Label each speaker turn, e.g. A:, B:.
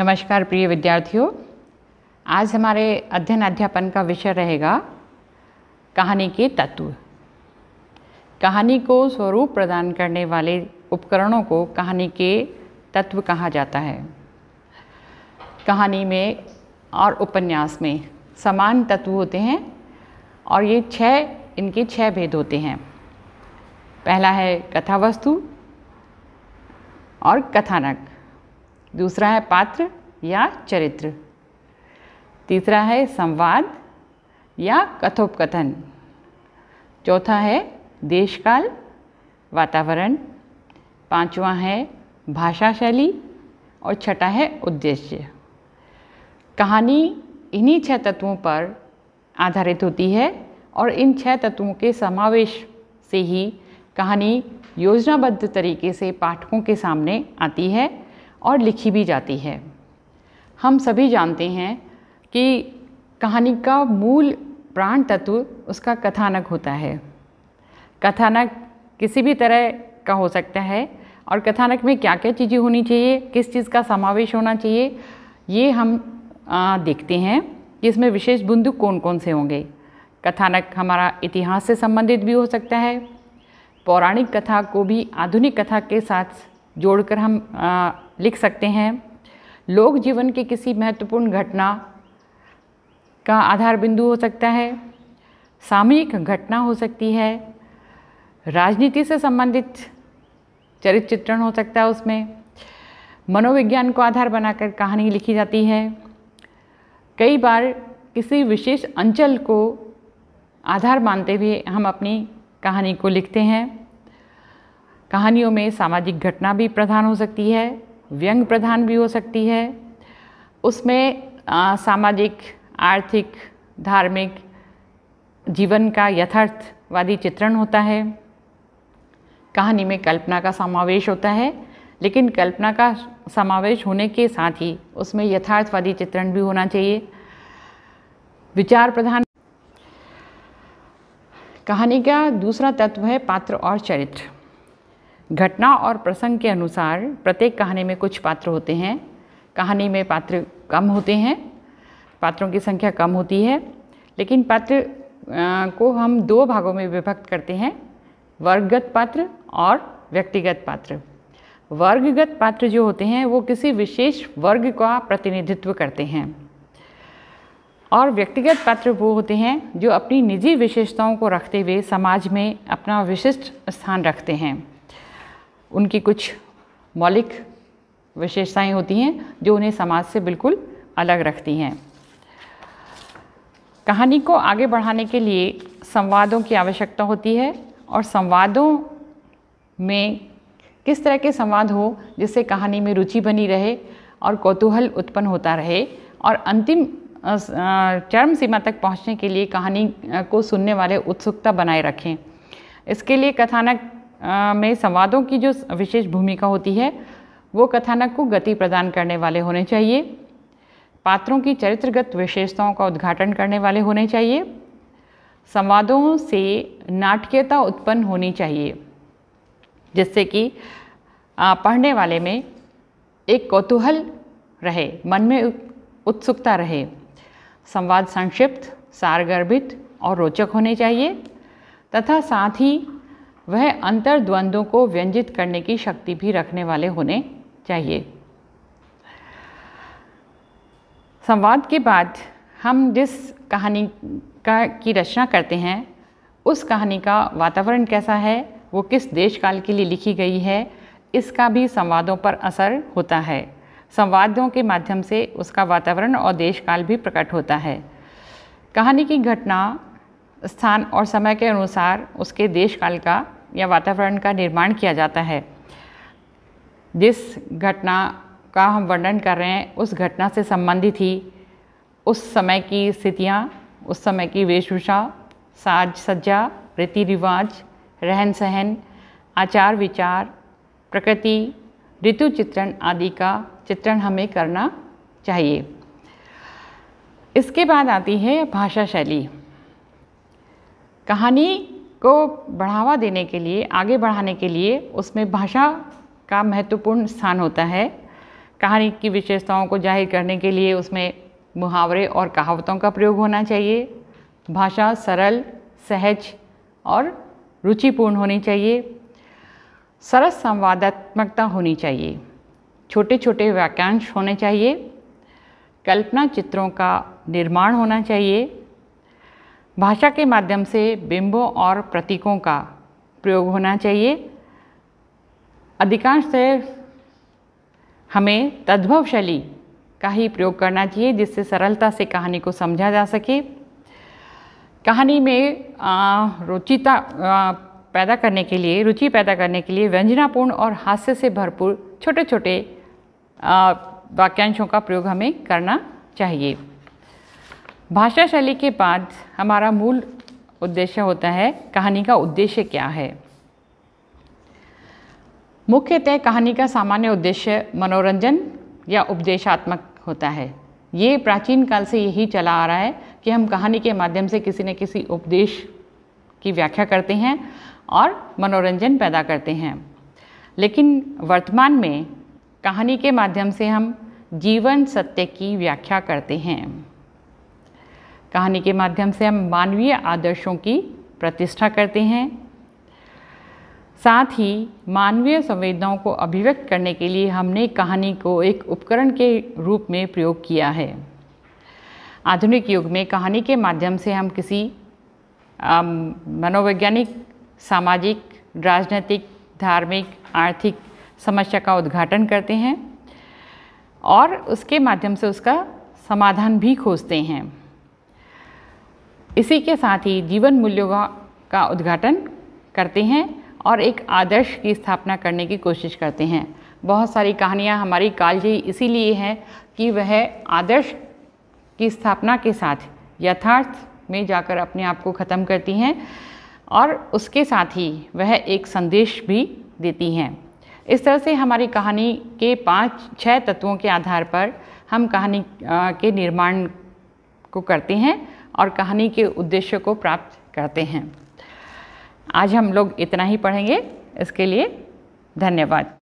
A: नमस्कार प्रिय विद्यार्थियों आज हमारे अध्ययन अध्यापन का विषय रहेगा कहानी के तत्व कहानी को स्वरूप प्रदान करने वाले उपकरणों को कहानी के तत्व कहा जाता है कहानी में और उपन्यास में समान तत्व होते हैं और ये छः इनके छः भेद होते हैं पहला है कथा वस्तु और कथानक दूसरा है पात्र या चरित्र तीसरा है संवाद या कथोपकथन चौथा है देशकाल वातावरण पांचवा है भाषा शैली और छठा है उद्देश्य कहानी इन्हीं छह तत्वों पर आधारित होती है और इन छह तत्वों के समावेश से ही कहानी योजनाबद्ध तरीके से पाठकों के सामने आती है और लिखी भी जाती है हम सभी जानते हैं कि कहानी का मूल प्राण तत्व उसका कथानक होता है कथानक किसी भी तरह का हो सकता है और कथानक में क्या क्या चीज़ें होनी चाहिए किस चीज़ का समावेश होना चाहिए ये हम आ, देखते हैं कि इसमें विशेष बिंदु कौन कौन से होंगे कथानक हमारा इतिहास से संबंधित भी हो सकता है पौराणिक कथा को भी आधुनिक कथा के साथ जोड़कर हम आ, लिख सकते हैं लोक जीवन के किसी महत्वपूर्ण घटना का आधार बिंदु हो सकता है सामयिक घटना हो सकती है राजनीति से संबंधित चरित्र चित्रण हो सकता है उसमें मनोविज्ञान को आधार बनाकर कहानी लिखी जाती है कई बार किसी विशेष अंचल को आधार मानते हुए हम अपनी कहानी को लिखते हैं कहानियों में सामाजिक घटना भी प्रधान हो सकती है व्यंग प्रधान भी हो सकती है उसमें सामाजिक आर्थिक धार्मिक जीवन का यथार्थवादी चित्रण होता है कहानी में कल्पना का समावेश होता है लेकिन कल्पना का समावेश होने के साथ ही उसमें यथार्थवादी चित्रण भी होना चाहिए विचार प्रधान कहानी का दूसरा तत्व है पात्र और चरित्र घटना और प्रसंग के अनुसार प्रत्येक कहानी में कुछ पात्र होते हैं कहानी में पात्र कम होते हैं पात्रों की संख्या कम होती है लेकिन पात्र को हम दो भागों में विभक्त करते हैं वर्गगत पात्र और व्यक्तिगत पात्र वर्गगत पात्र जो होते हैं वो किसी विशेष वर्ग का प्रतिनिधित्व करते हैं और व्यक्तिगत पात्र वो होते हैं जो अपनी निजी विशेषताओं को रखते हुए समाज में अपना विशिष्ट स्थान रखते हैं उनकी कुछ मौलिक विशेषताएं होती हैं जो उन्हें समाज से बिल्कुल अलग रखती हैं कहानी को आगे बढ़ाने के लिए संवादों की आवश्यकता होती है और संवादों में किस तरह के संवाद हो जिससे कहानी में रुचि बनी रहे और कौतूहल उत्पन्न होता रहे और अंतिम चरम सीमा तक पहुंचने के लिए कहानी को सुनने वाले उत्सुकता बनाए रखें इसके लिए कथानक में संवादों की जो विशेष भूमिका होती है वो कथानक को गति प्रदान करने वाले होने चाहिए पात्रों की चरित्रगत विशेषताओं का उद्घाटन करने वाले होने चाहिए संवादों से नाटकीयता उत्पन्न होनी चाहिए जिससे कि पढ़ने वाले में एक कौतूहल रहे मन में उत्सुकता रहे संवाद संक्षिप्त सारगर्भित और रोचक होने चाहिए तथा साथ ही वह द्वंद्वों को व्यंजित करने की शक्ति भी रखने वाले होने चाहिए संवाद के बाद हम जिस कहानी का की रचना करते हैं उस कहानी का वातावरण कैसा है वो किस देश काल के लिए लिखी गई है इसका भी संवादों पर असर होता है संवादों के माध्यम से उसका वातावरण और देश काल भी प्रकट होता है कहानी की घटना स्थान और समय के अनुसार उसके देश काल का या वातावरण का निर्माण किया जाता है जिस घटना का हम वर्णन कर रहे हैं उस घटना से संबंधित ही उस समय की स्थितियाँ उस समय की वेशभूषा साज सज्जा रीति रिवाज रहन सहन आचार विचार प्रकृति ऋतु चित्रण आदि का चित्रण हमें करना चाहिए इसके बाद आती है भाषा शैली कहानी को बढ़ावा देने के लिए आगे बढ़ाने के लिए उसमें भाषा का महत्वपूर्ण स्थान होता है कहानी की विशेषताओं को जाहिर करने के लिए उसमें मुहावरे और कहावतों का प्रयोग होना चाहिए भाषा सरल सहज और रुचिपूर्ण होनी चाहिए सरस संवादात्मकता होनी चाहिए छोटे छोटे वाक्यांश होने चाहिए कल्पना चित्रों का निर्माण होना चाहिए भाषा के माध्यम से बिंबों और प्रतीकों का प्रयोग होना चाहिए अधिकांश से हमें तद्भव शैली का ही प्रयोग करना चाहिए जिससे सरलता से कहानी को समझा जा सके कहानी में रुचिता पैदा करने के लिए रुचि पैदा करने के लिए व्यंजनापूर्ण और हास्य से भरपूर छोटे छोटे वाक्यांशों का प्रयोग हमें करना चाहिए भाषा शैली के बाद हमारा मूल उद्देश्य होता है कहानी का उद्देश्य क्या है मुख्यतः कहानी का सामान्य उद्देश्य मनोरंजन या उपदेशात्मक होता है ये प्राचीन काल से यही चला आ रहा है कि हम कहानी के माध्यम से किसी न किसी उपदेश की व्याख्या करते हैं और मनोरंजन पैदा करते हैं लेकिन वर्तमान में कहानी के माध्यम से हम जीवन सत्य की व्याख्या करते हैं कहानी के माध्यम से हम मानवीय आदर्शों की प्रतिष्ठा करते हैं साथ ही मानवीय संवेदनाओं को अभिव्यक्त करने के लिए हमने कहानी को एक उपकरण के रूप में प्रयोग किया है आधुनिक युग में कहानी के माध्यम से हम किसी मनोवैज्ञानिक सामाजिक राजनीतिक धार्मिक आर्थिक समस्या का उद्घाटन करते हैं और उसके माध्यम से उसका समाधान भी खोजते हैं इसी के साथ ही जीवन मूल्यों का उद्घाटन करते हैं और एक आदर्श की स्थापना करने की कोशिश करते हैं बहुत सारी कहानियाँ हमारी कालजयी इसीलिए हैं कि वह आदर्श की स्थापना के साथ यथार्थ में जाकर अपने आप को ख़त्म करती हैं और उसके साथ ही वह एक संदेश भी देती हैं इस तरह से हमारी कहानी के पाँच छः तत्वों के आधार पर हम कहानी के निर्माण को करते हैं और कहानी के उद्देश्य को प्राप्त करते हैं आज हम लोग इतना ही पढ़ेंगे इसके लिए धन्यवाद